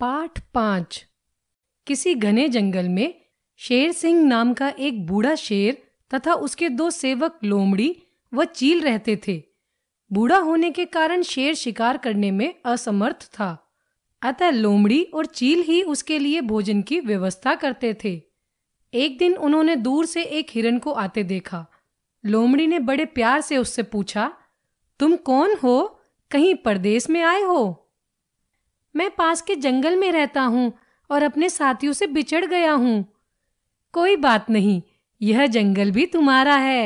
पाठ पांच किसी घने जंगल में शेर सिंह नाम का एक बूढ़ा शेर तथा उसके दो सेवक लोमड़ी व चील रहते थे बूढ़ा होने के कारण शेर शिकार करने में असमर्थ था अतः लोमड़ी और चील ही उसके लिए भोजन की व्यवस्था करते थे एक दिन उन्होंने दूर से एक हिरण को आते देखा लोमड़ी ने बड़े प्यार से उससे पूछा तुम कौन हो कहीं परदेश में आए हो मैं पास के जंगल में रहता हूँ और अपने साथियों से बिछड़ गया हूँ कोई बात नहीं यह जंगल भी तुम्हारा है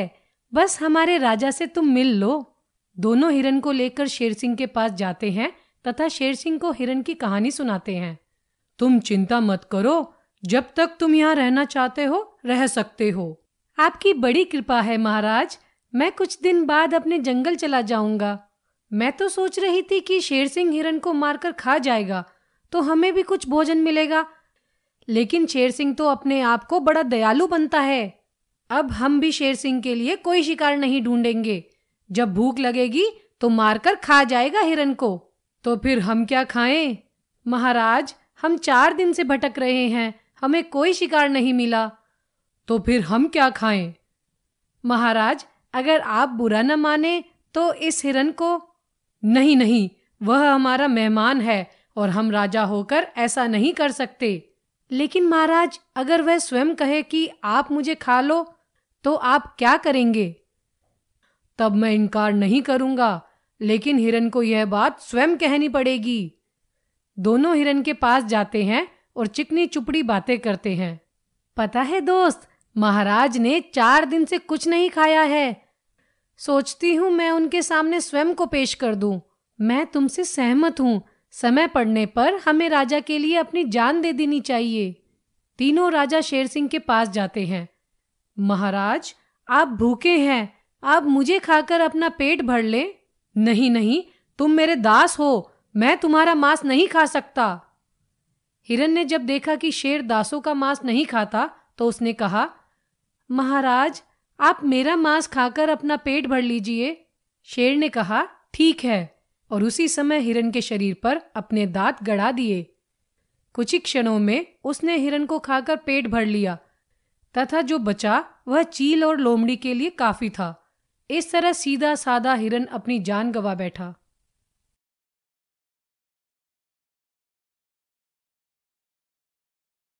बस हमारे राजा से तुम मिल लो दोनों हिरन को लेकर शेर सिंह के पास जाते हैं तथा शेर सिंह को हिरन की कहानी सुनाते हैं तुम चिंता मत करो जब तक तुम यहाँ रहना चाहते हो रह सकते हो आपकी बड़ी कृपा है महाराज मैं कुछ दिन बाद अपने जंगल चला जाऊंगा मैं तो सोच रही थी कि शेर सिंह हिरन को मारकर खा जाएगा तो हमें भी कुछ भोजन मिलेगा लेकिन शेर सिंह तो अपने आप को बड़ा दयालु बनता है अब हम भी शेर सिंह के लिए कोई शिकार नहीं ढूंढेंगे जब भूख लगेगी तो मारकर खा जाएगा हिरन को तो फिर हम क्या खाएं महाराज हम चार दिन से भटक रहे हैं हमें कोई शिकार नहीं मिला तो फिर हम क्या खाएं महाराज अगर आप बुरा न माने तो इस हिरन को नहीं नहीं वह हमारा मेहमान है और हम राजा होकर ऐसा नहीं कर सकते लेकिन महाराज अगर वह स्वयं कहे कि आप मुझे खा लो तो आप क्या करेंगे तब मैं इनकार नहीं करूंगा लेकिन हिरन को यह बात स्वयं कहनी पड़ेगी दोनों हिरन के पास जाते हैं और चिकनी चुपड़ी बातें करते हैं पता है दोस्त महाराज ने चार दिन से कुछ नहीं खाया है सोचती हूँ मैं उनके सामने स्वयं को पेश कर दूँ मैं तुमसे सहमत हूँ समय पड़ने पर हमें राजा के लिए अपनी जान दे देनी चाहिए तीनों राजा शेर सिंह के पास जाते हैं महाराज आप भूखे हैं आप मुझे खाकर अपना पेट भर ले नहीं नहीं तुम मेरे दास हो मैं तुम्हारा मांस नहीं खा सकता हिरन ने जब देखा कि शेर दासों का मांस नहीं खाता तो उसने कहा महाराज आप मेरा मांस खाकर अपना पेट भर लीजिए शेर ने कहा ठीक है और उसी समय हिरन के शरीर पर अपने दांत गड़ा दिए कुछ ही क्षणों में उसने हिरन को खाकर पेट भर लिया तथा जो बचा वह चील और लोमड़ी के लिए काफी था इस तरह सीधा साधा हिरन अपनी जान गवा बैठा